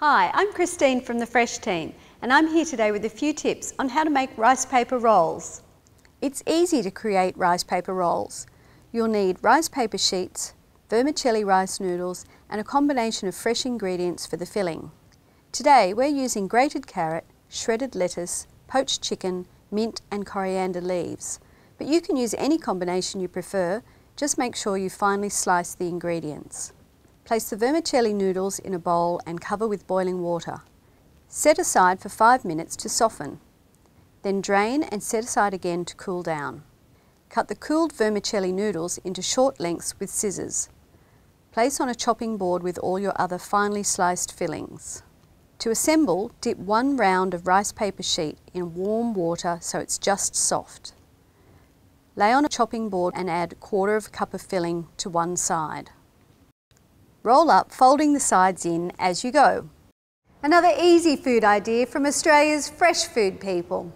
Hi, I'm Christine from the Fresh team and I'm here today with a few tips on how to make rice paper rolls. It's easy to create rice paper rolls. You'll need rice paper sheets, vermicelli rice noodles and a combination of fresh ingredients for the filling. Today we're using grated carrot, shredded lettuce, poached chicken, mint and coriander leaves. But you can use any combination you prefer, just make sure you finely slice the ingredients. Place the vermicelli noodles in a bowl and cover with boiling water. Set aside for 5 minutes to soften. Then drain and set aside again to cool down. Cut the cooled vermicelli noodles into short lengths with scissors. Place on a chopping board with all your other finely sliced fillings. To assemble, dip one round of rice paper sheet in warm water so it's just soft. Lay on a chopping board and add quarter of a cup of filling to one side. Roll up, folding the sides in as you go. Another easy food idea from Australia's fresh food people.